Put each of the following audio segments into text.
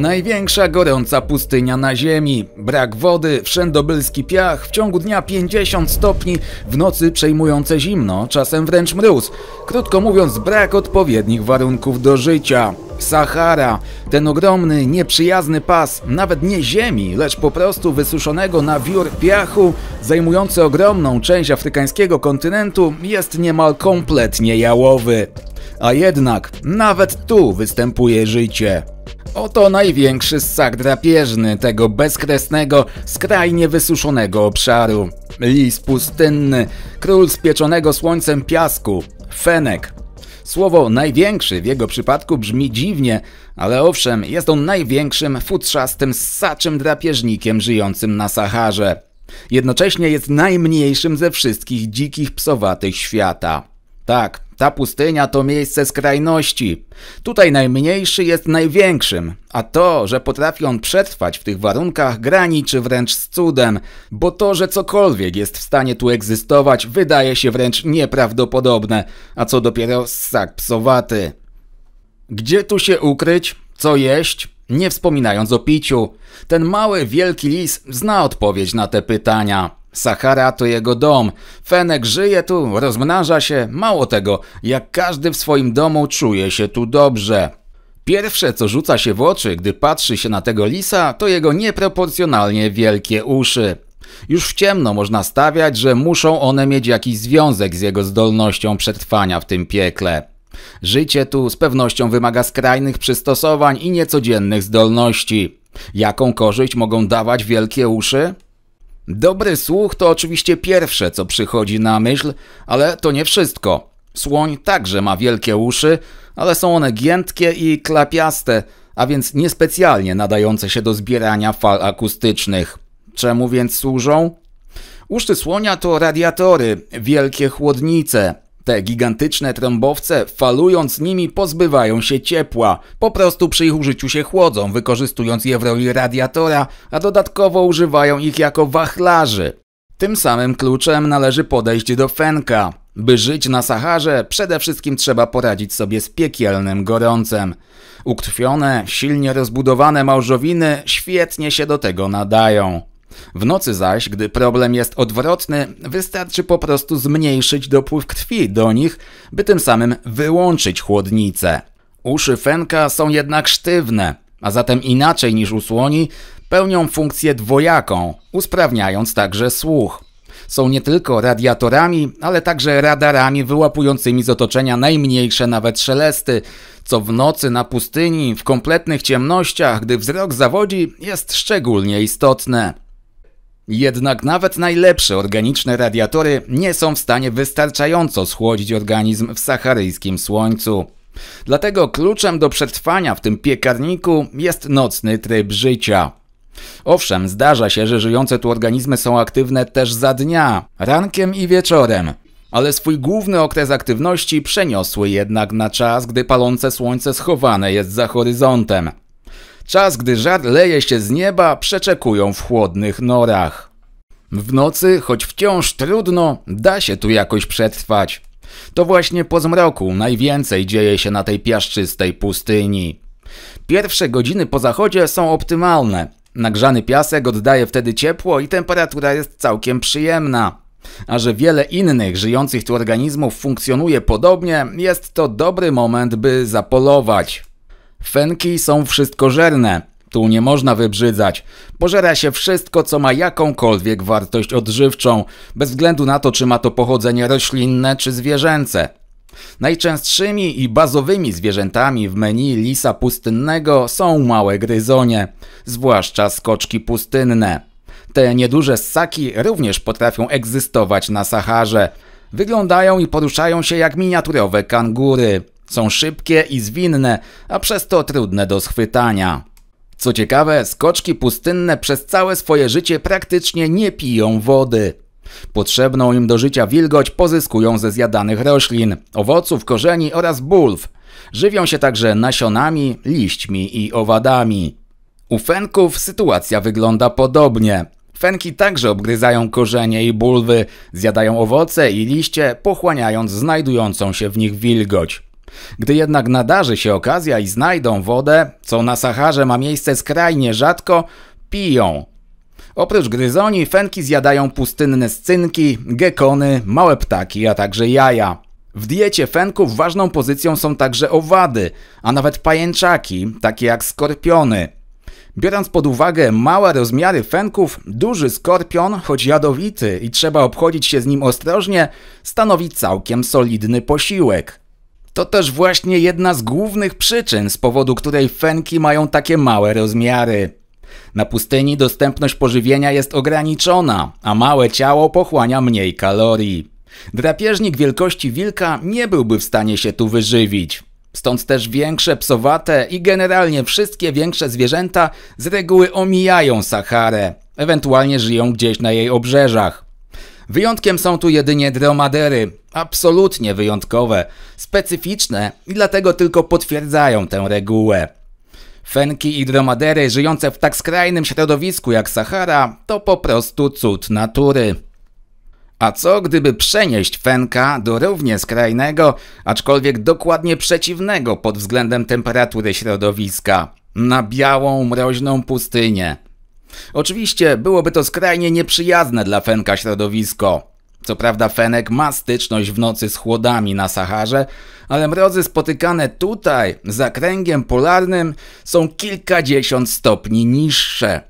Największa gorąca pustynia na Ziemi. Brak wody, wszędobylski piach, w ciągu dnia 50 stopni, w nocy przejmujące zimno, czasem wręcz mróz. Krótko mówiąc, brak odpowiednich warunków do życia. Sahara, ten ogromny, nieprzyjazny pas, nawet nie ziemi, lecz po prostu wysuszonego na wiór piachu, zajmujący ogromną część afrykańskiego kontynentu, jest niemal kompletnie jałowy. A jednak, nawet tu występuje życie. Oto największy ssak drapieżny tego bezkresnego, skrajnie wysuszonego obszaru. Lis pustynny, król spieczonego słońcem piasku, fenek. Słowo największy w jego przypadku brzmi dziwnie, ale owszem, jest on największym futrzastym ssaczym drapieżnikiem żyjącym na Saharze. Jednocześnie jest najmniejszym ze wszystkich dzikich psowatych świata. Tak, ta pustynia to miejsce skrajności. Tutaj najmniejszy jest największym, a to, że potrafi on przetrwać w tych warunkach, graniczy wręcz z cudem, bo to, że cokolwiek jest w stanie tu egzystować, wydaje się wręcz nieprawdopodobne, a co dopiero ssak psowaty. Gdzie tu się ukryć? Co jeść? Nie wspominając o piciu. Ten mały, wielki lis zna odpowiedź na te pytania. Sahara to jego dom. Fenek żyje tu, rozmnaża się. Mało tego, jak każdy w swoim domu czuje się tu dobrze. Pierwsze, co rzuca się w oczy, gdy patrzy się na tego lisa, to jego nieproporcjonalnie wielkie uszy. Już w ciemno można stawiać, że muszą one mieć jakiś związek z jego zdolnością przetrwania w tym piekle. Życie tu z pewnością wymaga skrajnych przystosowań i niecodziennych zdolności. Jaką korzyść mogą dawać wielkie uszy? Dobry słuch to oczywiście pierwsze, co przychodzi na myśl, ale to nie wszystko. Słoń także ma wielkie uszy, ale są one giętkie i klapiaste, a więc niespecjalnie nadające się do zbierania fal akustycznych. Czemu więc służą? Uszty słonia to radiatory, wielkie chłodnice. Te gigantyczne trąbowce, falując nimi, pozbywają się ciepła. Po prostu przy ich użyciu się chłodzą, wykorzystując je w roli radiatora, a dodatkowo używają ich jako wachlarzy. Tym samym kluczem należy podejść do fenka. By żyć na Saharze, przede wszystkim trzeba poradzić sobie z piekielnym gorącem. Ukrwione, silnie rozbudowane małżowiny świetnie się do tego nadają. W nocy zaś, gdy problem jest odwrotny, wystarczy po prostu zmniejszyć dopływ krwi do nich, by tym samym wyłączyć chłodnicę. Uszy Fenka są jednak sztywne, a zatem inaczej niż u słoni pełnią funkcję dwojaką, usprawniając także słuch. Są nie tylko radiatorami, ale także radarami wyłapującymi z otoczenia najmniejsze nawet szelesty, co w nocy na pustyni, w kompletnych ciemnościach, gdy wzrok zawodzi, jest szczególnie istotne. Jednak nawet najlepsze organiczne radiatory nie są w stanie wystarczająco schłodzić organizm w saharyjskim słońcu. Dlatego kluczem do przetrwania w tym piekarniku jest nocny tryb życia. Owszem, zdarza się, że żyjące tu organizmy są aktywne też za dnia, rankiem i wieczorem, ale swój główny okres aktywności przeniosły jednak na czas, gdy palące słońce schowane jest za horyzontem. Czas, gdy żar leje się z nieba, przeczekują w chłodnych norach. W nocy, choć wciąż trudno, da się tu jakoś przetrwać. To właśnie po zmroku najwięcej dzieje się na tej piaszczystej pustyni. Pierwsze godziny po zachodzie są optymalne. Nagrzany piasek oddaje wtedy ciepło i temperatura jest całkiem przyjemna. A że wiele innych żyjących tu organizmów funkcjonuje podobnie, jest to dobry moment, by zapolować. Fenki są wszystkożerne. Tu nie można wybrzydzać. Pożera się wszystko, co ma jakąkolwiek wartość odżywczą, bez względu na to, czy ma to pochodzenie roślinne czy zwierzęce. Najczęstszymi i bazowymi zwierzętami w menu lisa pustynnego są małe gryzonie, zwłaszcza skoczki pustynne. Te nieduże ssaki również potrafią egzystować na Saharze. Wyglądają i poruszają się jak miniaturowe kangury. Są szybkie i zwinne, a przez to trudne do schwytania. Co ciekawe, skoczki pustynne przez całe swoje życie praktycznie nie piją wody. Potrzebną im do życia wilgoć pozyskują ze zjadanych roślin, owoców, korzeni oraz bulw. Żywią się także nasionami, liśćmi i owadami. U fenków sytuacja wygląda podobnie. Fenki także obgryzają korzenie i bulwy, zjadają owoce i liście, pochłaniając znajdującą się w nich wilgoć. Gdy jednak nadarzy się okazja i znajdą wodę, co na Saharze ma miejsce skrajnie rzadko, piją. Oprócz gryzoni, fenki zjadają pustynne scynki, gekony, małe ptaki, a także jaja. W diecie fenków ważną pozycją są także owady, a nawet pajęczaki, takie jak skorpiony. Biorąc pod uwagę małe rozmiary fenków, duży skorpion, choć jadowity i trzeba obchodzić się z nim ostrożnie, stanowi całkiem solidny posiłek. To też właśnie jedna z głównych przyczyn, z powodu której fenki mają takie małe rozmiary. Na pustyni dostępność pożywienia jest ograniczona, a małe ciało pochłania mniej kalorii. Drapieżnik wielkości wilka nie byłby w stanie się tu wyżywić. Stąd też większe psowate i generalnie wszystkie większe zwierzęta z reguły omijają Saharę, ewentualnie żyją gdzieś na jej obrzeżach. Wyjątkiem są tu jedynie dromadery, absolutnie wyjątkowe, specyficzne i dlatego tylko potwierdzają tę regułę. Fenki i dromadery żyjące w tak skrajnym środowisku jak Sahara to po prostu cud natury. A co gdyby przenieść fenka do równie skrajnego, aczkolwiek dokładnie przeciwnego pod względem temperatury środowiska, na białą, mroźną pustynię? Oczywiście byłoby to skrajnie nieprzyjazne dla Fenka środowisko. Co prawda Fenek ma styczność w nocy z chłodami na Saharze, ale mrozy spotykane tutaj, za kręgiem polarnym, są kilkadziesiąt stopni niższe.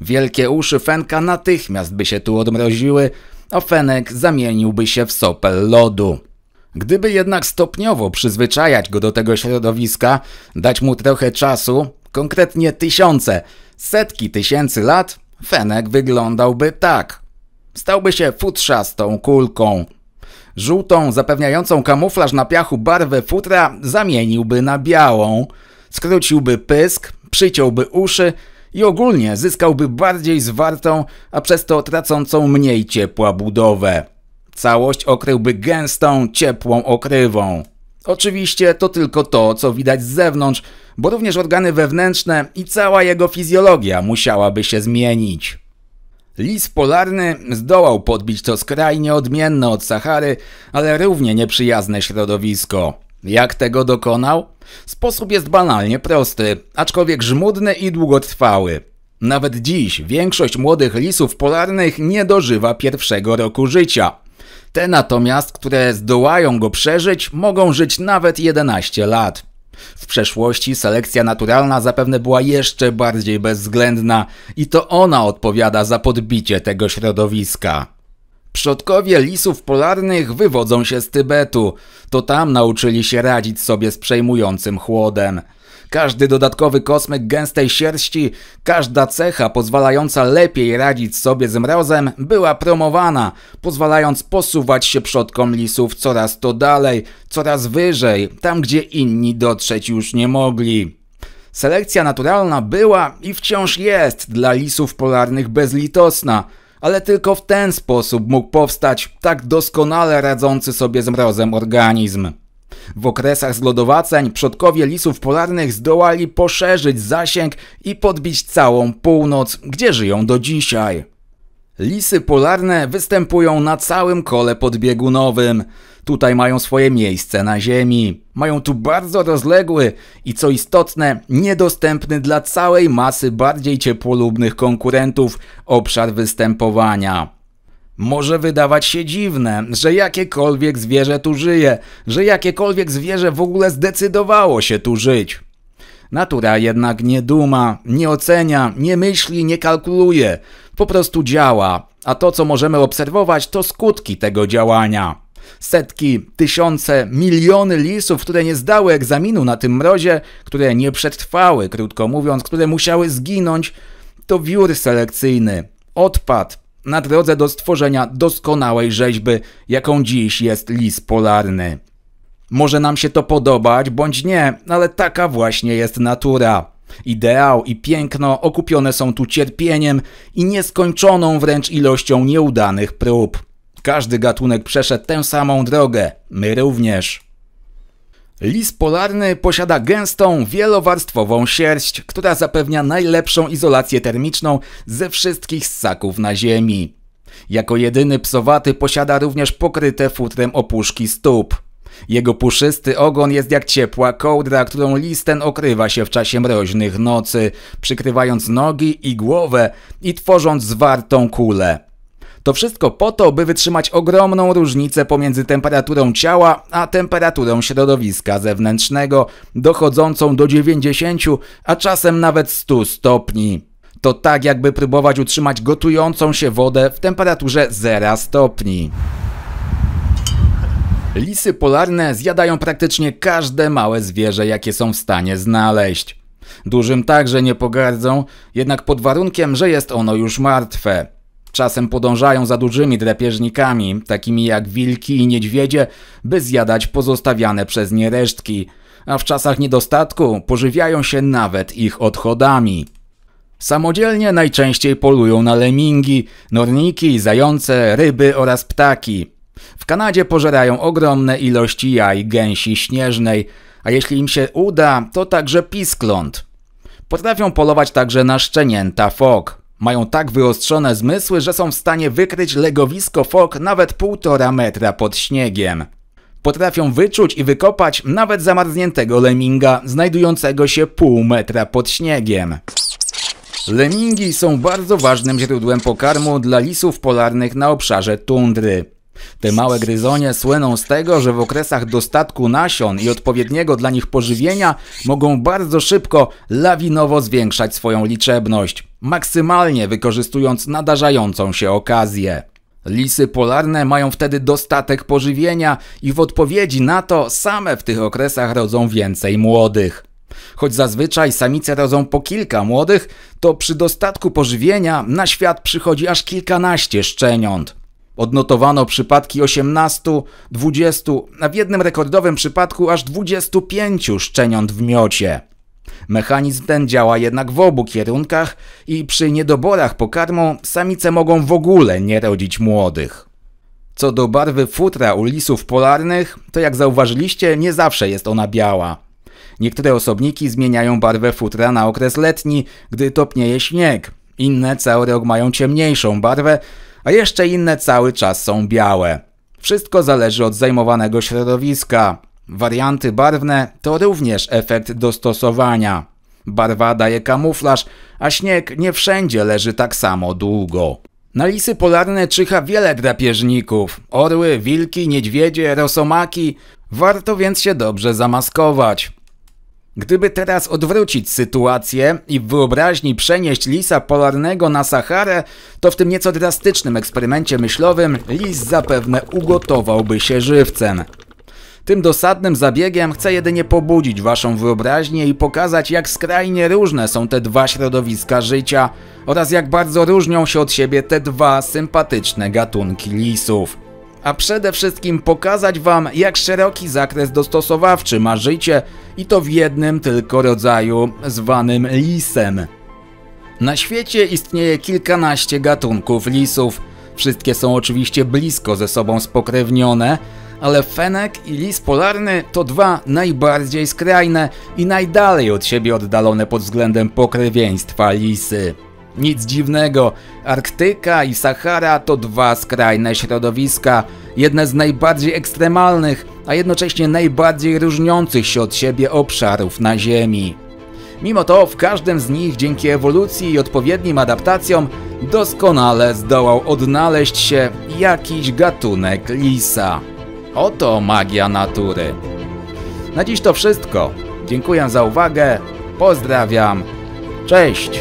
Wielkie uszy Fenka natychmiast by się tu odmroziły, a Fenek zamieniłby się w sopel lodu. Gdyby jednak stopniowo przyzwyczajać go do tego środowiska, dać mu trochę czasu, konkretnie tysiące, setki tysięcy lat fenek wyglądałby tak. Stałby się futrzastą kulką. Żółtą, zapewniającą kamuflaż na piachu barwę futra zamieniłby na białą. Skróciłby pysk, przyciąłby uszy i ogólnie zyskałby bardziej zwartą, a przez to tracącą mniej ciepła budowę. Całość okryłby gęstą, ciepłą okrywą. Oczywiście to tylko to, co widać z zewnątrz, bo również organy wewnętrzne i cała jego fizjologia musiałaby się zmienić. Lis polarny zdołał podbić to skrajnie odmienne od Sahary, ale równie nieprzyjazne środowisko. Jak tego dokonał? Sposób jest banalnie prosty, aczkolwiek żmudny i długotrwały. Nawet dziś większość młodych lisów polarnych nie dożywa pierwszego roku życia. Te natomiast, które zdołają go przeżyć, mogą żyć nawet 11 lat. W przeszłości selekcja naturalna zapewne była jeszcze bardziej bezwzględna i to ona odpowiada za podbicie tego środowiska. Przodkowie lisów polarnych wywodzą się z Tybetu. To tam nauczyli się radzić sobie z przejmującym chłodem. Każdy dodatkowy kosmyk gęstej sierści, każda cecha pozwalająca lepiej radzić sobie z mrozem była promowana, pozwalając posuwać się przodkom lisów coraz to dalej, coraz wyżej, tam gdzie inni dotrzeć już nie mogli. Selekcja naturalna była i wciąż jest dla lisów polarnych bezlitosna, ale tylko w ten sposób mógł powstać tak doskonale radzący sobie z mrozem organizm. W okresach zlodowaceń przodkowie lisów polarnych zdołali poszerzyć zasięg i podbić całą północ, gdzie żyją do dzisiaj. Lisy polarne występują na całym kole podbiegunowym. Tutaj mają swoje miejsce na Ziemi. Mają tu bardzo rozległy i co istotne, niedostępny dla całej masy bardziej ciepłolubnych konkurentów obszar występowania. Może wydawać się dziwne, że jakiekolwiek zwierzę tu żyje, że jakiekolwiek zwierzę w ogóle zdecydowało się tu żyć. Natura jednak nie duma, nie ocenia, nie myśli, nie kalkuluje, po prostu działa, a to co możemy obserwować to skutki tego działania. Setki, tysiące, miliony lisów, które nie zdały egzaminu na tym mrozie, które nie przetrwały, krótko mówiąc, które musiały zginąć, to wiór selekcyjny, odpad, na drodze do stworzenia doskonałej rzeźby, jaką dziś jest lis polarny. Może nam się to podobać bądź nie, ale taka właśnie jest natura. Ideał i piękno okupione są tu cierpieniem i nieskończoną wręcz ilością nieudanych prób. Każdy gatunek przeszedł tę samą drogę, my również. Lis polarny posiada gęstą, wielowarstwową sierść, która zapewnia najlepszą izolację termiczną ze wszystkich ssaków na Ziemi. Jako jedyny psowaty posiada również pokryte futrem opuszki stóp. Jego puszysty ogon jest jak ciepła kołdra, którą lis ten okrywa się w czasie mroźnych nocy, przykrywając nogi i głowę i tworząc zwartą kulę. To wszystko po to, by wytrzymać ogromną różnicę pomiędzy temperaturą ciała a temperaturą środowiska zewnętrznego, dochodzącą do 90, a czasem nawet 100 stopni. To tak jakby próbować utrzymać gotującą się wodę w temperaturze 0 stopni. Lisy polarne zjadają praktycznie każde małe zwierzę, jakie są w stanie znaleźć. Dużym także nie pogardzą, jednak pod warunkiem, że jest ono już martwe. Czasem podążają za dużymi drapieżnikami, takimi jak wilki i niedźwiedzie, by zjadać pozostawiane przez nie resztki, a w czasach niedostatku pożywiają się nawet ich odchodami. Samodzielnie najczęściej polują na lemingi, norniki, zające, ryby oraz ptaki. W Kanadzie pożerają ogromne ilości jaj gęsi śnieżnej, a jeśli im się uda, to także piskląt. Potrafią polować także na szczenięta fok. Mają tak wyostrzone zmysły, że są w stanie wykryć legowisko fok nawet półtora metra pod śniegiem. Potrafią wyczuć i wykopać nawet zamarzniętego leminga, znajdującego się pół metra pod śniegiem. Lemingi są bardzo ważnym źródłem pokarmu dla lisów polarnych na obszarze tundry. Te małe gryzonie słyną z tego, że w okresach dostatku nasion i odpowiedniego dla nich pożywienia mogą bardzo szybko lawinowo zwiększać swoją liczebność, maksymalnie wykorzystując nadarzającą się okazję. Lisy polarne mają wtedy dostatek pożywienia i w odpowiedzi na to same w tych okresach rodzą więcej młodych. Choć zazwyczaj samice rodzą po kilka młodych, to przy dostatku pożywienia na świat przychodzi aż kilkanaście szczeniąt. Odnotowano przypadki 18, 20, a w jednym rekordowym przypadku aż 25 szczeniąt w miocie. Mechanizm ten działa jednak w obu kierunkach i przy niedoborach pokarmu samice mogą w ogóle nie rodzić młodych. Co do barwy futra u lisów polarnych, to jak zauważyliście, nie zawsze jest ona biała. Niektóre osobniki zmieniają barwę futra na okres letni, gdy topnieje śnieg. Inne cały rok mają ciemniejszą barwę, a jeszcze inne cały czas są białe. Wszystko zależy od zajmowanego środowiska. Warianty barwne to również efekt dostosowania. Barwa daje kamuflaż, a śnieg nie wszędzie leży tak samo długo. Na lisy polarne czyha wiele drapieżników. Orły, wilki, niedźwiedzie, rosomaki. Warto więc się dobrze zamaskować. Gdyby teraz odwrócić sytuację i w wyobraźni przenieść lisa polarnego na Saharę, to w tym nieco drastycznym eksperymencie myślowym lis zapewne ugotowałby się żywcem. Tym dosadnym zabiegiem chcę jedynie pobudzić waszą wyobraźnię i pokazać jak skrajnie różne są te dwa środowiska życia oraz jak bardzo różnią się od siebie te dwa sympatyczne gatunki lisów a przede wszystkim pokazać Wam, jak szeroki zakres dostosowawczy ma życie i to w jednym tylko rodzaju, zwanym lisem. Na świecie istnieje kilkanaście gatunków lisów. Wszystkie są oczywiście blisko ze sobą spokrewnione, ale fenek i lis polarny to dwa najbardziej skrajne i najdalej od siebie oddalone pod względem pokrewieństwa lisy. Nic dziwnego, Arktyka i Sahara to dwa skrajne środowiska, jedne z najbardziej ekstremalnych, a jednocześnie najbardziej różniących się od siebie obszarów na Ziemi. Mimo to w każdym z nich dzięki ewolucji i odpowiednim adaptacjom doskonale zdołał odnaleźć się jakiś gatunek lisa. Oto magia natury. Na dziś to wszystko. Dziękuję za uwagę. Pozdrawiam. Cześć.